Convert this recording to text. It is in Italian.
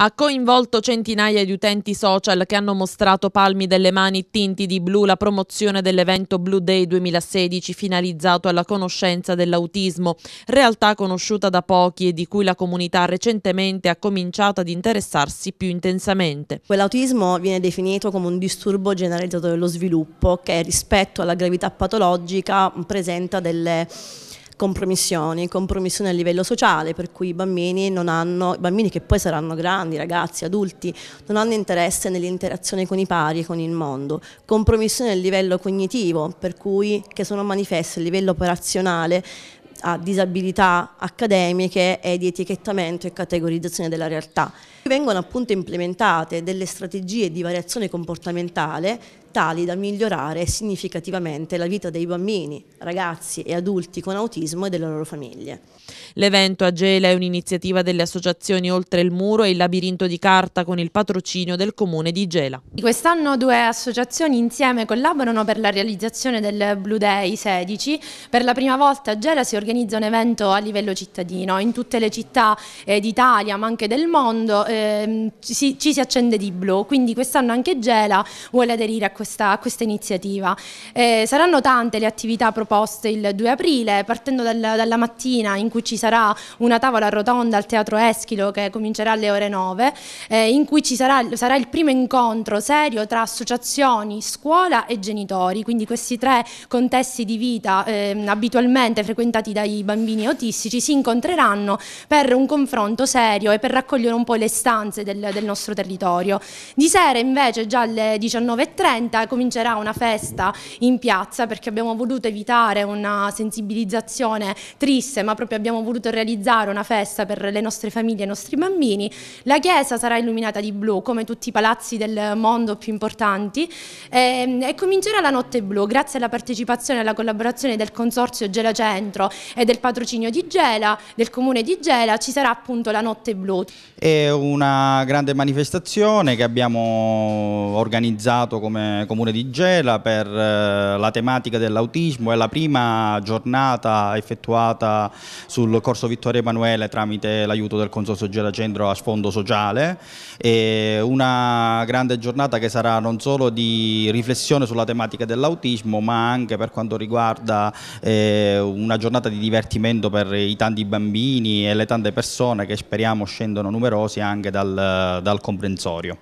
ha coinvolto centinaia di utenti social che hanno mostrato palmi delle mani tinti di blu la promozione dell'evento Blue Day 2016 finalizzato alla conoscenza dell'autismo, realtà conosciuta da pochi e di cui la comunità recentemente ha cominciato ad interessarsi più intensamente. Quell'autismo viene definito come un disturbo generalizzato dello sviluppo che rispetto alla gravità patologica presenta delle compromissioni, compromissioni a livello sociale, per cui i bambini, hanno, bambini che poi saranno grandi, ragazzi, adulti, non hanno interesse nell'interazione con i pari, con il mondo, compromissioni a livello cognitivo, per cui che sono manifeste a livello operazionale a disabilità accademiche e di etichettamento e categorizzazione della realtà che vengono appunto implementate delle strategie di variazione comportamentale tali da migliorare significativamente la vita dei bambini, ragazzi e adulti con autismo e delle loro famiglie. L'evento Agela è un'iniziativa delle associazioni Oltre il Muro e il Labirinto di Carta con il patrocinio del comune di Gela. Quest'anno due associazioni insieme collaborano per la realizzazione del Blue Day 16. Per la prima volta a Gela si organizza un evento a livello cittadino. In tutte le città eh, d'Italia ma anche del mondo eh, eh, ci, ci, si accende di blu, quindi quest'anno anche Gela vuole aderire a questa, a questa iniziativa. Eh, saranno tante le attività proposte il 2 aprile, partendo dal, dalla mattina in cui ci sarà una tavola rotonda al Teatro Eschilo che comincerà alle ore 9, eh, in cui ci sarà, sarà il primo incontro serio tra associazioni, scuola e genitori, quindi questi tre contesti di vita eh, abitualmente frequentati dai bambini autistici si incontreranno per un confronto serio e per raccogliere un po' le stesse istanze del, del nostro territorio. Di sera invece già alle 19.30 comincerà una festa in piazza perché abbiamo voluto evitare una sensibilizzazione triste ma proprio abbiamo voluto realizzare una festa per le nostre famiglie e i nostri bambini. La chiesa sarà illuminata di blu come tutti i palazzi del mondo più importanti e, ehm, e comincerà la notte blu grazie alla partecipazione e alla collaborazione del Consorzio Gela Centro e del patrocinio di Gela, del Comune di Gela, ci sarà appunto la notte blu. È un una grande manifestazione che abbiamo organizzato come comune di Gela per eh, la tematica dell'autismo, è la prima giornata effettuata sul corso Vittorio Emanuele tramite l'aiuto del Consorzio Gela Centro a sfondo sociale, è una grande giornata che sarà non solo di riflessione sulla tematica dell'autismo ma anche per quanto riguarda eh, una giornata di divertimento per i tanti bambini e le tante persone che speriamo scendano numerosi anche anche dal, dal comprensorio.